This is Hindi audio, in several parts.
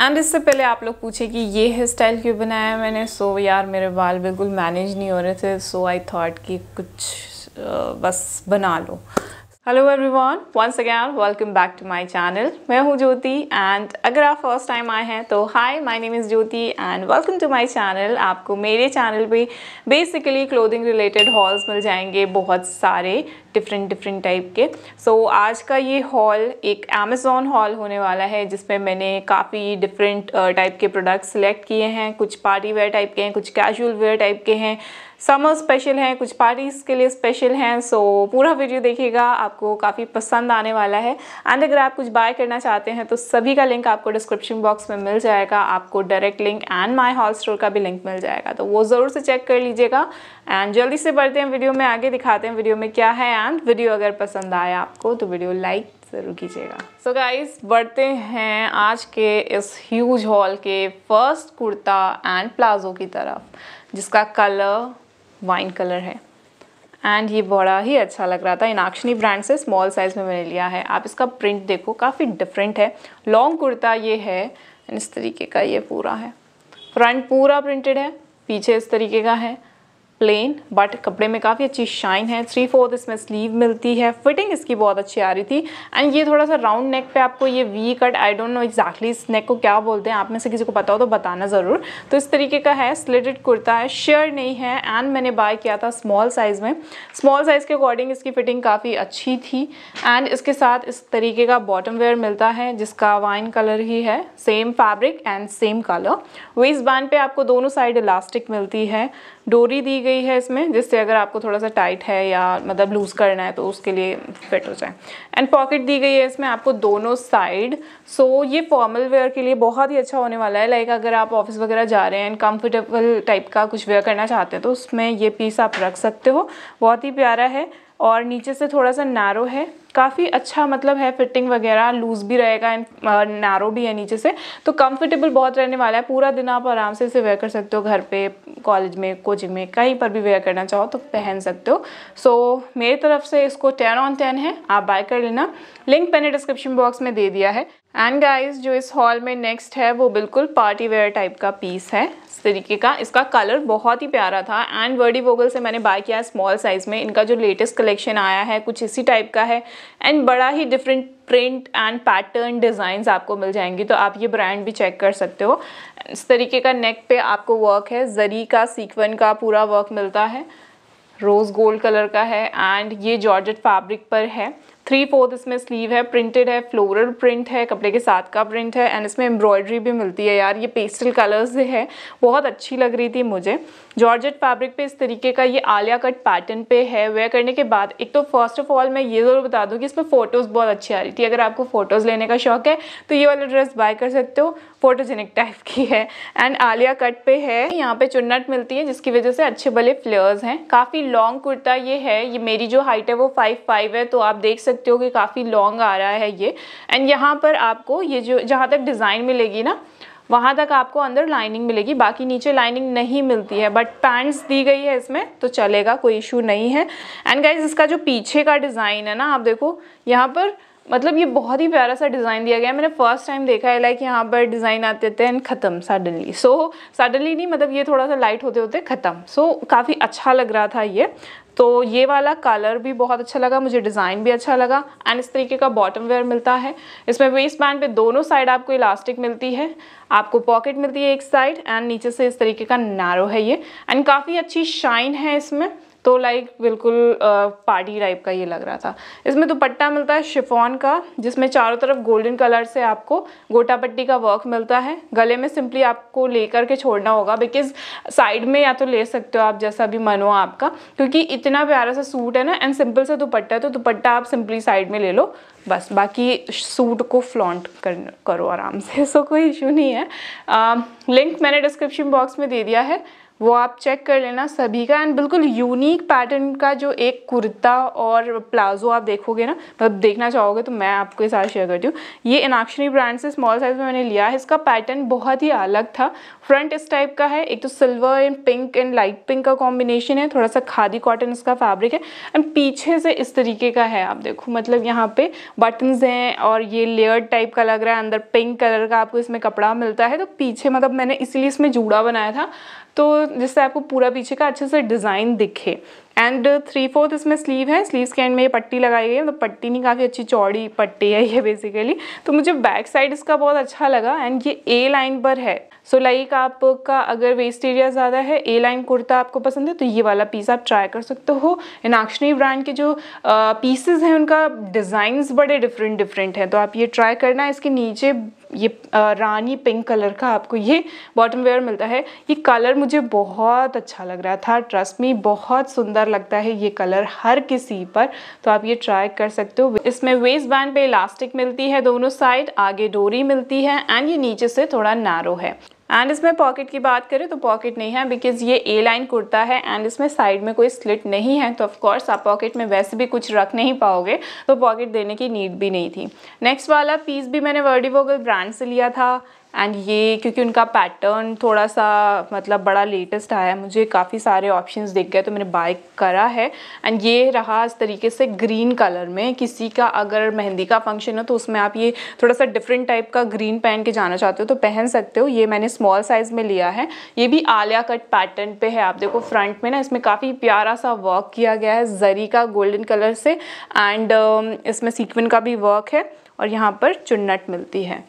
एंड इससे पहले आप लोग पूछे कि ये हेयर स्टाइल क्यों बनाया है मैंने सो so, यार मेरे बाल बिल्कुल मैनेज नहीं हो रहे थे सो आई थाट कि कुछ बस बना लो hello everyone once again welcome back to my channel मैं हूँ ज्योति एंड अगर आप फर्स्ट टाइम आए हैं तो hi my name is Jyoti and welcome to my channel आपको मेरे चैनल पे बेसिकली क्लोथिंग रिलेटेड हॉल्स मिल जाएंगे बहुत सारे डिफरेंट डिफरेंट टाइप के सो so, आज का ये हॉल एक अमेज़ोन हॉल होने वाला है जिसमें मैंने काफ़ी डिफरेंट टाइप के प्रोडक्ट्स सेलेक्ट किए हैं कुछ पार्टी वेयर टाइप के हैं कुछ कैजुअल वेयर टाइप के हैं समर स्पेशल हैं कुछ पार्टीज़ के लिए स्पेशल हैं सो पूरा वीडियो देखिएगा आपको काफ़ी पसंद आने वाला है एंड अगर आप कुछ बाय करना चाहते हैं तो सभी का लिंक आपको डिस्क्रिप्शन बॉक्स में मिल जाएगा आपको direct link and my haul store का भी लिंक मिल जाएगा तो वो ज़रूर से चेक कर लीजिएगा एंड जल्दी से बढ़ते हैं वीडियो में आगे दिखाते हैं वीडियो में क्या है एंड वीडियो अगर पसंद आए आपको तो वीडियो लाइक ज़रूर कीजिएगा सो गाइज बढ़ते हैं आज के इस ह्यूज हॉल के फर्स्ट कुर्ता एंड प्लाजो की तरफ जिसका कलर वाइन कलर है एंड ये बड़ा ही अच्छा लग रहा था इनाक्षनी ब्रांड से स्मॉल साइज़ में मैंने लिया है आप इसका प्रिंट देखो काफ़ी डिफरेंट है लॉन्ग कुर्ता ये है इस तरीके का ये पूरा है फ्रंट पूरा प्रिंटेड है पीछे इस तरीके का है प्लेन बट कपड़े में काफ़ी अच्छी शाइन है थ्री फोर्थ इसमें स्लीव मिलती है फिटिंग इसकी बहुत अच्छी आ रही थी एंड ये थोड़ा सा राउंड नेक पे आपको ये V cut I don't know exactly इस नेक को क्या बोलते हैं आप में से किसी को पता हो तो बताना ज़रूर तो इस तरीके का है स्लिटेड कुर्ता है शेयर नहीं है एंड मैंने बाय किया था स्मॉल साइज़ में स्मॉल साइज़ के अकॉर्डिंग इसकी फिटिंग काफ़ी अच्छी थी एंड इसके साथ इस तरीके का बॉटम वेयर मिलता है जिसका वाइन कलर ही है same fabric and same colour waist band पर आपको दोनों साइड इलास्टिक मिलती है डोरी दी गई है इसमें जिससे अगर आपको थोड़ा सा टाइट है या मतलब लूज़ करना है तो उसके लिए फिट हो जाए एंड पॉकेट दी गई है इसमें आपको दोनों साइड सो so, ये फॉर्मल वेयर के लिए बहुत ही अच्छा होने वाला है लाइक अगर आप ऑफिस वगैरह जा रहे हैं एंड कम्फर्टेबल टाइप का कुछ वेयर करना चाहते हैं तो उसमें ये पीस आप रख सकते हो बहुत ही प्यारा है और नीचे से थोड़ा सा नैरो है काफ़ी अच्छा मतलब है फिटिंग वगैरह लूज़ भी रहेगा एंड नैरो भी है नीचे से तो कंफर्टेबल बहुत रहने वाला है पूरा दिन आप आराम से इसे वेयर कर सकते हो घर पे कॉलेज में कोचिंग में कहीं पर भी वेयर करना चाहो तो पहन सकते हो सो so, मेरी तरफ से इसको टेन ऑन टेन है आप बाय कर लेना लिंक मैंने डिस्क्रिप्शन बॉक्स में दे दिया है एंड गाइस जो इस हॉल में नेक्स्ट है वो बिल्कुल पार्टी वेयर टाइप का पीस है इस तरीके का इसका कलर बहुत ही प्यारा था एंड वर्डी वोगल से मैंने बाय किया स्मॉल साइज़ में इनका जो लेटेस्ट कलेक्शन आया है कुछ इसी टाइप का है एंड बड़ा ही different print and pattern designs आपको मिल जाएंगी तो आप ये ब्रांड भी चेक कर सकते हो इस तरीके का नेक पे आपको वर्क है जरी का सीक्वन का पूरा वर्क मिलता है रोज़ गोल्ड कलर का है एंड ये जॉर्जेट फैब्रिक पर है थ्री फोर्थ इसमें स्लीव है प्रिंटेड है फ्लोरल प्रिंट है कपड़े के साथ का प्रिंट है एंड इसमें एम्ब्रॉयडरी भी मिलती है यार ये पेस्टल कलर्स है बहुत अच्छी लग रही थी मुझे जॉर्जेट फैब्रिक पे इस तरीके का ये आलिया कट पैटर्न पे है वेयर करने के बाद एक तो फर्स्ट ऑफ ऑल मैं ये ज़रूर बता दूँ कि इसमें फ़ोटोज़ बहुत अच्छी आ रही थी अगर आपको फ़ोटोज़ लेने का शौक है तो ये वाला ड्रेस बाय कर सकते हो फोटोजेनिक टाइप की है एंड आलिया कट पे है यहाँ पे चुन्नट मिलती है जिसकी वजह से अच्छे भले फ्लेयर्स हैं काफ़ी लॉन्ग कुर्ता ये है ये मेरी जो हाइट है वो फाइव फाइव है तो आप देख सकते हो कि काफ़ी लॉन्ग आ रहा है ये एंड यहाँ पर आपको ये जो जहाँ तक डिज़ाइन मिलेगी ना वहाँ तक आपको अंदर लाइनिंग मिलेगी बाकी नीचे लाइनिंग नहीं मिलती है बट पैंट्स दी गई है इसमें तो चलेगा कोई इशू नहीं है एंड गाइज इसका जो पीछे का डिज़ाइन है ना आप देखो यहाँ पर मतलब ये बहुत ही प्यारा सा डिज़ाइन दिया गया है मैंने फर्स्ट टाइम देखा है लाइक यहाँ पर डिज़ाइन आते थे एंड ख़त्म सडनली सो सडनली नहीं मतलब ये थोड़ा सा लाइट होते होते ख़त्म सो so, काफ़ी अच्छा लग रहा था ये तो ये वाला कलर भी बहुत अच्छा लगा मुझे डिज़ाइन भी अच्छा लगा एंड इस तरीके का बॉटम वेयर मिलता है इसमें वेस्ट बैंड पे दोनों साइड आपको इलास्टिक मिलती है आपको पॉकेट मिलती है एक साइड एंड नीचे से इस तरीके का नारो है ये एंड काफ़ी अच्छी शाइन है इसमें तो लाइक बिल्कुल पार्टी टाइप का ये लग रहा था इसमें दुपट्टा मिलता है शिफॉन का जिसमें चारों तरफ गोल्डन कलर से आपको गोटा पट्टी का वर्क मिलता है गले में सिंपली आपको ले करके छोड़ना होगा बिकॉज साइड में या तो ले सकते हो आप जैसा भी मन हो आपका क्योंकि इतना प्यारा सा सूट है ना एंड सिंपल सा दुपट्टा है तो दुपट्टा आप सिंपली साइड में ले लो बस बाकी सूट को फ्लॉन्ट कर, करो आराम से सो कोई इशू नहीं है आ, लिंक मैंने डिस्क्रिप्शन बॉक्स में दे दिया है वो आप चेक कर लेना सभी का एंड बिल्कुल यूनिक पैटर्न का जो एक कुर्ता और प्लाजो आप देखोगे ना मतलब देखना चाहोगे तो मैं आपको ये साथ शेयर करती हूँ ये इनाक्षरी ब्रांड से स्मॉल साइज़ में मैंने लिया है इसका पैटर्न बहुत ही अलग था फ्रंट इस टाइप का है एक तो silver and pink and light pink का कॉम्बिनेशन है थोड़ा सा खादी कॉटन इसका फैब्रिक है एंड पीछे से इस तरीके का है आप देखो मतलब यहाँ पे बटन्स हैं और ये लेयर टाइप का लग रहा है अंदर पिंक कलर का आपको इसमें कपड़ा मिलता है तो पीछे मतलब मैंने इसीलिए इसमें जूड़ा बनाया था तो जिससे आपको पूरा पीछे का अच्छे से डिज़ाइन दिखे एंड थ्री फोर्थ इसमें स्लीव है स्लीव्स के एंड में ये पट्टी लगाई गई है मतलब पट्टी नहीं काफ़ी अच्छी चौड़ी पट्टी है ये बेसिकली तो मुझे बैक साइड इसका बहुत अच्छा लगा एंड ये ए लाइन पर है सो so, लाइक like आपका अगर वेस्ट एरिया ज़्यादा है ए लाइन कुर्ता आपको पसंद है तो ये वाला पीस आप ट्राई कर सकते हो इनाक्षनी ब्रांड के जो पीसेज हैं उनका डिज़ाइंस बड़े डिफरेंट डिफरेंट हैं तो आप ये ट्राई करना इसके नीचे ये रानी पिंक कलर का आपको ये बॉटम वेयर मिलता है ये कलर मुझे बहुत अच्छा लग रहा था ट्रस्ट में बहुत सुंदर लगता है ये कलर हर किसी पर तो आप ये ट्राई कर सकते हो इसमें वेस्ट बैंड पे इलास्टिक मिलती है दोनों साइड आगे डोरी मिलती है एंड ये नीचे से थोड़ा नैरो है एंड इसमें पॉकेट की बात करें तो पॉकेट नहीं है बिकॉज ये ए लाइन कुर्ता है एंड इसमें साइड में कोई स्लिट नहीं है तो ऑफकोर्स आप पॉकेट में वैसे भी कुछ रख नहीं पाओगे तो पॉकेट देने की नीड भी नहीं थी नेक्स्ट वाला पीस भी मैंने वर्डिवोगल ब्रांड से लिया था एंड ये क्योंकि उनका पैटर्न थोड़ा सा मतलब बड़ा लेटेस्ट आया है मुझे काफ़ी सारे ऑप्शंस दिख गए तो मैंने बाय करा है एंड ये रहा इस तरीके से ग्रीन कलर में किसी का अगर मेहंदी का फंक्शन हो तो उसमें आप ये थोड़ा सा डिफरेंट टाइप का ग्रीन पहन के जाना चाहते हो तो पहन सकते हो ये मैंने स्मॉल साइज़ में लिया है ये भी आलिया कट पैटर्न पर है आप देखो फ्रंट में ना इसमें काफ़ी प्यारा सा वर्क किया गया है जरी का गोल्डन कलर से एंड um, इसमें सीक्वन का भी वर्क है और यहाँ पर चुन्नट मिलती है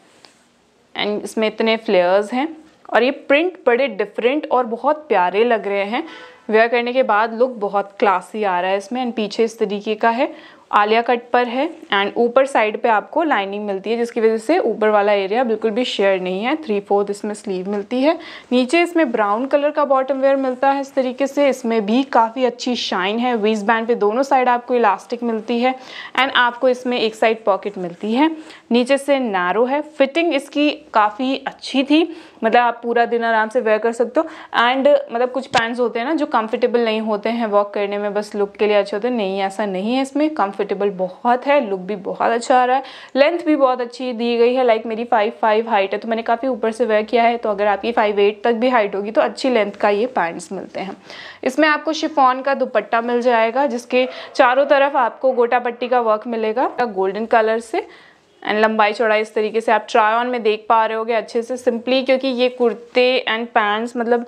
एंड इसमें इतने फ्लेयर्स हैं और ये प्रिंट बड़े डिफरेंट और बहुत प्यारे लग रहे हैं वेयर करने के बाद लुक बहुत क्लासी आ रहा है इसमें एंड पीछे इस तरीके का है आलिया कट पर है एंड ऊपर साइड पे आपको लाइनिंग मिलती है जिसकी वजह से ऊपर वाला एरिया बिल्कुल भी शेयर नहीं है थ्री फोर्थ इसमें स्लीव मिलती है नीचे इसमें ब्राउन कलर का बॉटम वेयर मिलता है इस तरीके से इसमें भी काफ़ी अच्छी शाइन है वीज बैंड पे दोनों साइड आपको इलास्टिक मिलती है एंड आपको इसमें एक साइड पॉकेट मिलती है नीचे से नैरो है फिटिंग इसकी काफ़ी अच्छी थी मतलब आप पूरा दिन आराम से वेयर कर सकते हो एंड मतलब कुछ पैंट्स होते हैं ना जो कंफर्टेबल नहीं होते हैं वॉक करने में बस लुक के लिए अच्छे होते हैं नहीं ऐसा नहीं है इसमें कंफर्टेबल बहुत है लुक भी बहुत अच्छा आ रहा है लेंथ भी बहुत अच्छी दी गई है लाइक मेरी फाइव फाइव हाइट है तो मैंने काफ़ी ऊपर से वेयर किया है तो अगर आपकी फाइव एट तक भी हाइट होगी तो अच्छी लेंथ का ये पैंट्स मिलते हैं इसमें आपको शिफॉन का दुपट्टा मिल जाएगा जिसके चारों तरफ आपको गोटा पट्टी का वर्क मिलेगा गोल्डन कलर से एंड लंबाई चौड़ाई इस तरीके से आप ट्राई ऑन में देख पा रहे होगे अच्छे से सिंपली क्योंकि ये कुर्ते एंड पैंट्स मतलब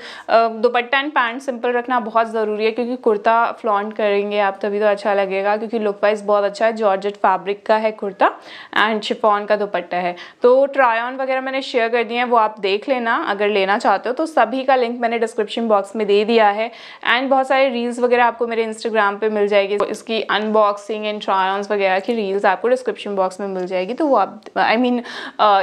दुपट्टा एंड पैंट सिंपल रखना बहुत ज़रूरी है क्योंकि कुर्ता फ्लॉन्ट करेंगे आप तभी तो अच्छा लगेगा क्योंकि लुक वाइज बहुत अच्छा है जॉर्जेट फैब्रिक का है कुर्ता एंड शिफॉन का दुपट्टा है तो ट्राई ऑन वगैरह मैंने शेयर कर दिए हैं वो आप देख लेना अगर लेना चाहते हो तो सभी का लिंक मैंने डिस्क्रिप्शन बॉक्स में दे दिया है एंड बहुत सारे रील्स वगैरह आपको मेरे इंस्टाग्राम पर मिल जाएगी इसकी अनबॉक्सिंग एंड ट्राई ऑन वगैरह की रील्स आपको डिस्क्रिप्शन बॉक्स में मिल जाएगी तो तो वो आप आई मीन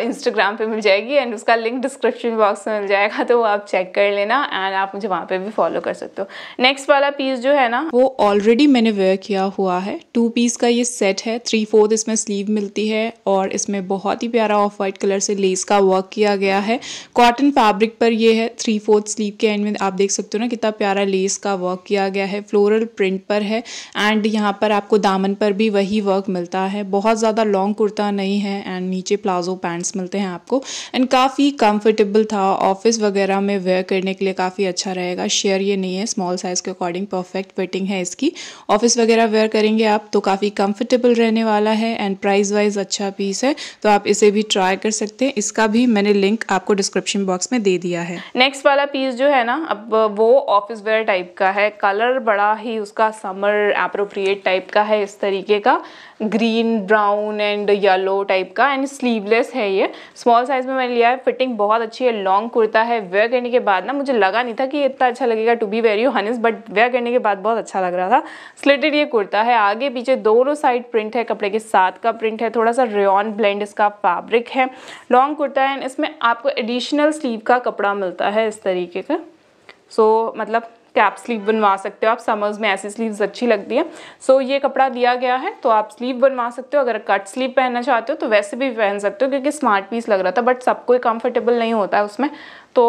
इंस्टाग्राम पे मिल जाएगी एंड उसका लिंक डिस्क्रिप्शन बॉक्स में मिल जाएगा तो वो आप चेक कर लेना एंड आप मुझे वहाँ पे भी फॉलो कर सकते हो नेक्स्ट वाला पीस जो है ना वो ऑलरेडी मैंने वेयर किया हुआ है टू पीस का ये सेट है थ्री फोर्थ इसमें स्लीव मिलती है और इसमें बहुत ही प्यारा ऑफ वाइट कलर से लेस का वर्क किया गया है कॉटन फैब्रिक पर ये है थ्री फोर्थ स्लीव के एंड में आप देख सकते हो ना कितना प्यारा लेस का वर्क किया गया है फ्लोरल प्रिंट पर है एंड यहाँ पर आपको दामन पर भी वही वर्क मिलता है बहुत ज़्यादा लॉन्ग कुर्ता नहीं ही है एंड नीचे प्लाजो पैंट्स मिलते हैं आपको एंड काफ़ी कंफर्टेबल था ऑफिस वगैरह में वेयर करने के लिए काफ़ी अच्छा रहेगा शेयर ये नहीं है स्मॉल साइज़ के अकॉर्डिंग परफेक्ट फिटिंग है इसकी ऑफिस वगैरह वेयर करेंगे आप तो काफ़ी कम्फर्टेबल रहने वाला है एंड प्राइज वाइज अच्छा पीस है तो आप इसे भी ट्राई कर सकते हैं इसका भी मैंने लिंक आपको डिस्क्रिप्शन बॉक्स में दे दिया है नेक्स्ट वाला पीस जो है ना अब वो ऑफिस वेयर टाइप का है कलर बड़ा ही उसका समर अप्रोप्रिएट टाइप का है इस तरीके का green brown and yellow type का एंड स्लीवलेस है ये स्मॉल साइज़ में मैंने लिया है फिटिंग बहुत अच्छी है लॉन्ग कुर्ता है वेयर करने के बाद ना मुझे लगा नहीं था कि इतना अच्छा लगेगा to be very honest but wear करने के बाद बहुत अच्छा लग रहा था स्लेटेड ये कुर्ता है आगे पीछे दोनों साइड प्रिंट है कपड़े के साथ का प्रिंट है थोड़ा सा रेन ब्लेंड इसका फैब्रिक है लॉन्ग कुर्ता है एंड इसमें आपको एडिशनल स्लीव का कपड़ा मिलता है इस तरीके का सो so, मतलब कैप स्लीव बनवा सकते हो आप समर्स में ऐसी स्लीव्स अच्छी लगती है सो so, ये कपड़ा दिया गया है तो आप स्लीव बनवा सकते हो अगर कट स्लीव पहनना चाहते हो तो वैसे भी पहन सकते हो क्योंकि स्मार्ट पीस लग रहा था बट सबको कंफर्टेबल नहीं होता है उसमें तो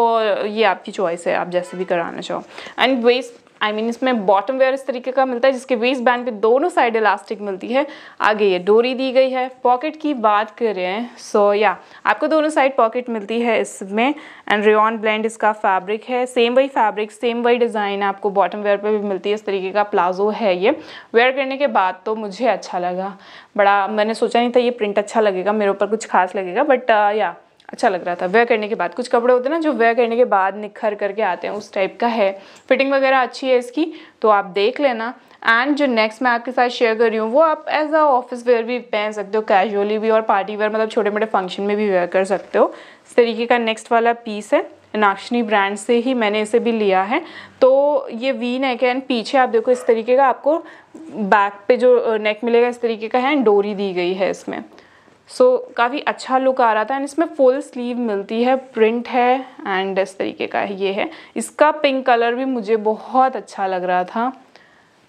ये आपकी चॉइस है आप जैसे भी कराना चाहो and waist I I mean mean, इसमें बॉटम वेयर इस तरीके का मिलता है जिसके वेस्ट बैंड पे दोनों साइड इलास्टिक मिलती है आगे ये डोरी दी गई है पॉकेट की बात करें सो so, या yeah, आपको दोनों साइड पॉकेट मिलती है इसमें एंड रेन ब्लेंड इसका फैब्रिक है सेम वही फैब्रिक सेम वही डिज़ाइन आपको बॉटम वेयर पर भी मिलती है इस तरीके का प्लाजो है ये वेयर करने के बाद तो मुझे अच्छा लगा बड़ा मैंने सोचा नहीं था ये प्रिंट अच्छा लगेगा मेरे ऊपर कुछ खास लगेगा बट या uh, yeah, अच्छा लग रहा था वेयर करने के बाद कुछ कपड़े होते हैं ना जो वेयर करने के बाद निखर करके आते हैं उस टाइप का है फिटिंग वगैरह अच्छी है इसकी तो आप देख लेना एंड जो नेक्स्ट मैं आपके साथ शेयर कर रही हूँ वो आप एज अ ऑफिस वेयर भी पहन सकते हो कैजुअली भी और पार्टी वेयर मतलब छोटे मोटे फंक्शन में भी वेयर कर सकते हो इस तरीके का नेक्स्ट वाला पीस है नाक्षनी ब्रांड से ही मैंने इसे भी लिया है तो ये वी नेक है एंड पीछे आप देखो इस तरीके का आपको बैक पे जो नेक मिलेगा इस तरीके का है एंड डोरी दी गई है इसमें सो so, काफ़ी अच्छा लुक आ रहा था एंड इसमें फुल स्लीव मिलती है प्रिंट है एंड इस तरीके का ये है इसका पिंक कलर भी मुझे बहुत अच्छा लग रहा था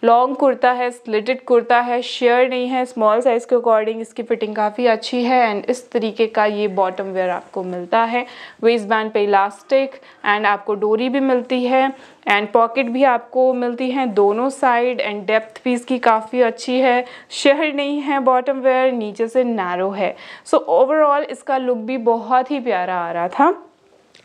लॉन्ग कुर्ता है स्लिटेड कुर्ता है शेयर नहीं है स्मॉल साइज़ के अकॉर्डिंग इसकी फिटिंग काफ़ी अच्छी है एंड इस तरीके का ये बॉटम वेयर आपको मिलता है वेस्ट बैंड पे इलास्टिक एंड आपको डोरी भी मिलती है एंड पॉकेट भी आपको मिलती है दोनों साइड एंड डेप्थ भी इसकी काफ़ी अच्छी है शेयर नहीं है बॉटम वेयर नीचे से नैरो है सो so, ओवरऑल इसका लुक भी बहुत ही प्यारा आ रहा था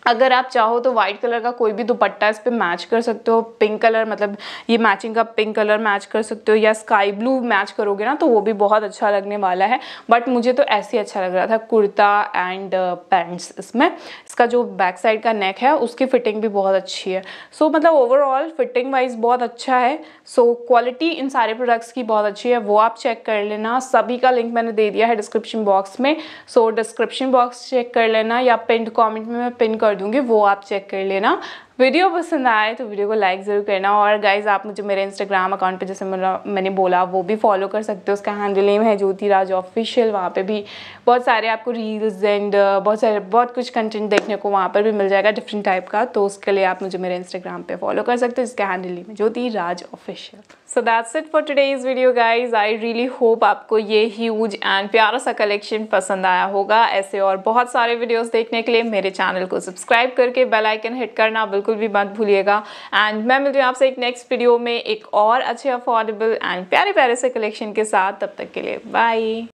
अगर आप चाहो तो वाइट कलर का कोई भी दुपट्टा इस पर मैच कर सकते हो पिंक कलर मतलब ये मैचिंग का पिंक कलर मैच कर सकते हो या स्काई ब्लू मैच करोगे ना तो वो भी बहुत अच्छा लगने वाला है बट मुझे तो ऐसे ही अच्छा लग रहा था कुर्ता एंड पैंट्स uh, इसमें इसका जो बैक साइड का नेक है उसकी फिटिंग भी बहुत अच्छी है सो so, मतलब ओवरऑल फिटिंग वाइज बहुत अच्छा है सो so, क्वालिटी इन सारे प्रोडक्ट्स की बहुत अच्छी है वो आप चेक कर लेना सभी का लिंक मैंने दे दिया है डिस्क्रिप्शन बॉक्स में सो डिस्क्रिप्शन बॉक्स चेक कर लेना या पिन कॉमेंट में मैं पिन कर कर दूंगी वो आप चेक कर लेना वीडियो पसंद आए तो वीडियो को लाइक ज़रूर करना और गाइज आप मुझे मेरे इंस्टाग्राम अकाउंट पे जैसे मैंने बोला वो भी फॉलो कर सकते हो उसका हैंडल नेम है ज्योति राज ऑफिशियल वहाँ पे भी बहुत सारे आपको रील्स एंड uh, बहुत सारे बहुत कुछ कंटेंट देखने को वहाँ पर भी मिल जाएगा डिफरेंट टाइप का तो उसके लिए आप मुझे मेरे इंस्टाग्राम पर फॉलो कर सकते हो जिसका हैंडल नेम है Jyoti Raj official so that's it for is video guys I really hope आपको ये ह्यूज एंड प्यारा सा कलेक्शन पसंद आया होगा ऐसे और बहुत सारे वीडियोज़ देखने के लिए मेरे चैनल को सब्सक्राइब करके बेलाइकन हिट करना बिल्कुल बिल्कुल भी मत भूलिएगा एंड मैं मिलती हूँ आपसे एक नेक्स्ट वीडियो में एक और अच्छे अफोर्डेबल एंड प्यारे प्यारे से कलेक्शन के साथ तब तक के लिए बाय